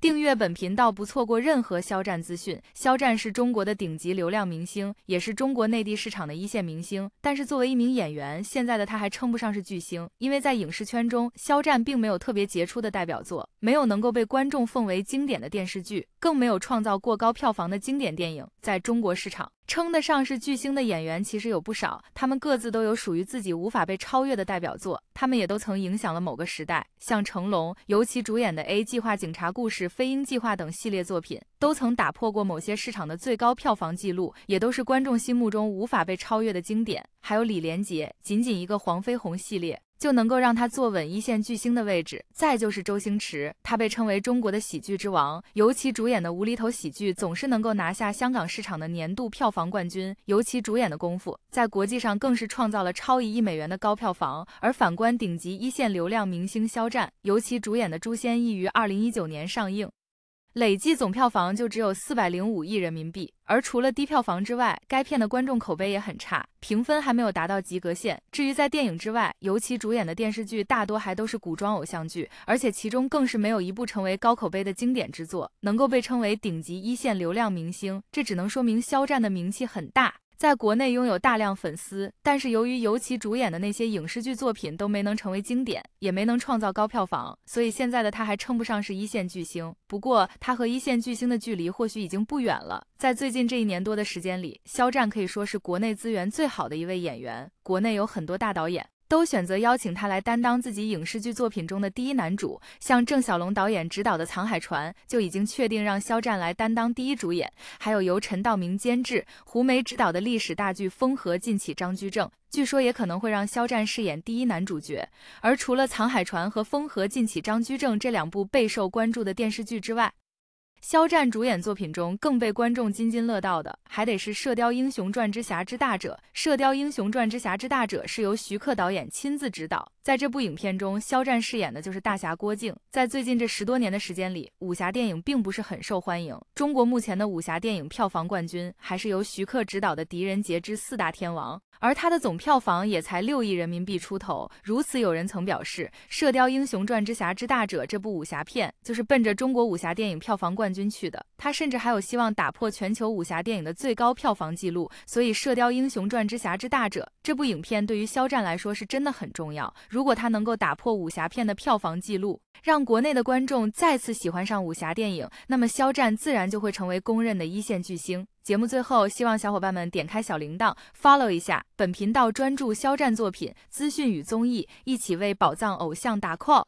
订阅本频道，不错过任何肖战资讯。肖战是中国的顶级流量明星，也是中国内地市场的一线明星。但是作为一名演员，现在的他还称不上是巨星，因为在影视圈中，肖战并没有特别杰出的代表作，没有能够被观众奉为经典的电视剧。更没有创造过高票房的经典电影。在中国市场，称得上是巨星的演员其实有不少，他们各自都有属于自己无法被超越的代表作，他们也都曾影响了某个时代。像成龙，尤其主演的《A 计划》《警察故事》《飞鹰计划》等系列作品，都曾打破过某些市场的最高票房纪录，也都是观众心目中无法被超越的经典。还有李连杰，仅仅一个《黄飞鸿》系列。就能够让他坐稳一线巨星的位置。再就是周星驰，他被称为中国的喜剧之王，尤其主演的无厘头喜剧总是能够拿下香港市场的年度票房冠军。尤其主演的《功夫》在国际上更是创造了超一亿美元的高票房。而反观顶级一线流量明星肖战，尤其主演的《诛仙》亦于二零一九年上映。累计总票房就只有四百零五亿人民币，而除了低票房之外，该片的观众口碑也很差，评分还没有达到及格线。至于在电影之外，尤其主演的电视剧大多还都是古装偶像剧，而且其中更是没有一部成为高口碑的经典之作，能够被称为顶级一线流量明星，这只能说明肖战的名气很大。在国内拥有大量粉丝，但是由于尤其主演的那些影视剧作品都没能成为经典，也没能创造高票房，所以现在的他还称不上是一线巨星。不过，他和一线巨星的距离或许已经不远了。在最近这一年多的时间里，肖战可以说是国内资源最好的一位演员，国内有很多大导演。都选择邀请他来担当自己影视剧作品中的第一男主，像郑晓龙导演执导的《藏海传》就已经确定让肖战来担当第一主演，还有由陈道明监制、胡梅执导的历史大剧《风和尽起张居正》，据说也可能会让肖战饰演第一男主角。而除了《藏海传》和《风和尽起张居正》这两部备受关注的电视剧之外，肖战主演作品中，更被观众津津乐道的，还得是《射雕英雄传之侠之大者》。《射雕英雄传之侠之大者》是由徐克导演亲自执导。在这部影片中，肖战饰演的就是大侠郭靖。在最近这十多年的时间里，武侠电影并不是很受欢迎。中国目前的武侠电影票房冠军还是由徐克执导的《狄仁杰之四大天王》，而他的总票房也才六亿人民币出头。如此，有人曾表示，《射雕英雄传之侠之大者》这部武侠片就是奔着中国武侠电影票房冠军去的。他甚至还有希望打破全球武侠电影的最高票房纪录。所以，《射雕英雄传之侠之大者》。这部影片对于肖战来说是真的很重要。如果他能够打破武侠片的票房记录，让国内的观众再次喜欢上武侠电影，那么肖战自然就会成为公认的一线巨星。节目最后，希望小伙伴们点开小铃铛，follow 一下本频道，专注肖战作品资讯与综艺，一起为宝藏偶像打 call。